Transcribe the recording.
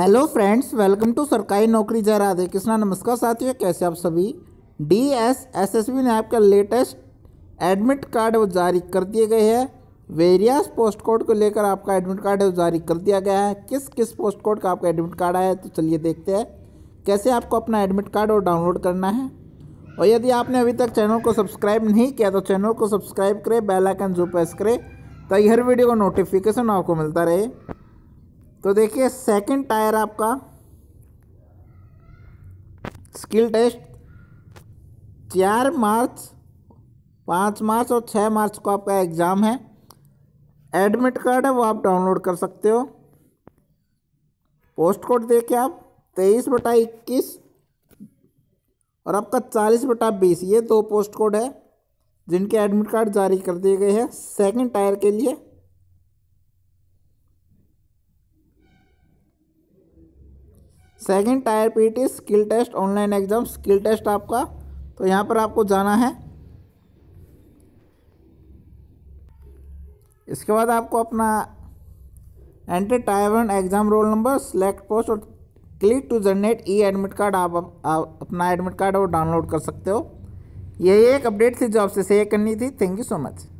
hello friends welcome to सरकारी नौकरी जय राधे कृष्णा नमस्कार साथियों कैसे आप सभी D S S S B ने आपका लेटेस्ट एडमिट कार्ड वो जारी कर दिए गए हैं वेरियस पोस्ट कोड को लेकर आपका एडमिट कार्ड जारी कर दिया गया है किस किस पोस्ट कोड का आपका एडमिट कार्ड आया है तो चलिए देखते हैं कैसे आपको अपना एडमिट कार्ड और डाउनलोड करना है और यदि आपने अभी तक चैनल को सब्सक्राइब नहीं किया तो चैनल को सब्सक्राइब करें बेलाइकन जो प्रेस करें ताकि हर वीडियो का नोटिफिकेशन आपको मिलता रहे तो देखिए सेकंड टायर आपका स्किल टेस्ट चार मार्च पाँच मार्च और छः मार्च को आपका एग्ज़ाम है एडमिट कार्ड है वो आप डाउनलोड कर सकते हो पोस्ट कोड देके आप तेईस बटा इक्कीस और आपका चालीस बटा बीस ये दो पोस्ट कोड है जिनके एडमिट कार्ड जारी कर दिए गए हैं सेकंड टायर के लिए second tier P T skill test online exam skill test आपका तो यहाँ पर आपको जाना है इसके बाद आपको अपना entry tier one exam roll number select post और click to generate e admit card आप अपना एडमिट कार्ड और डाउनलोड कर सकते हो यही एक अपडेट थी जो आपसे शेयर करनी थी थैंक यू सो मच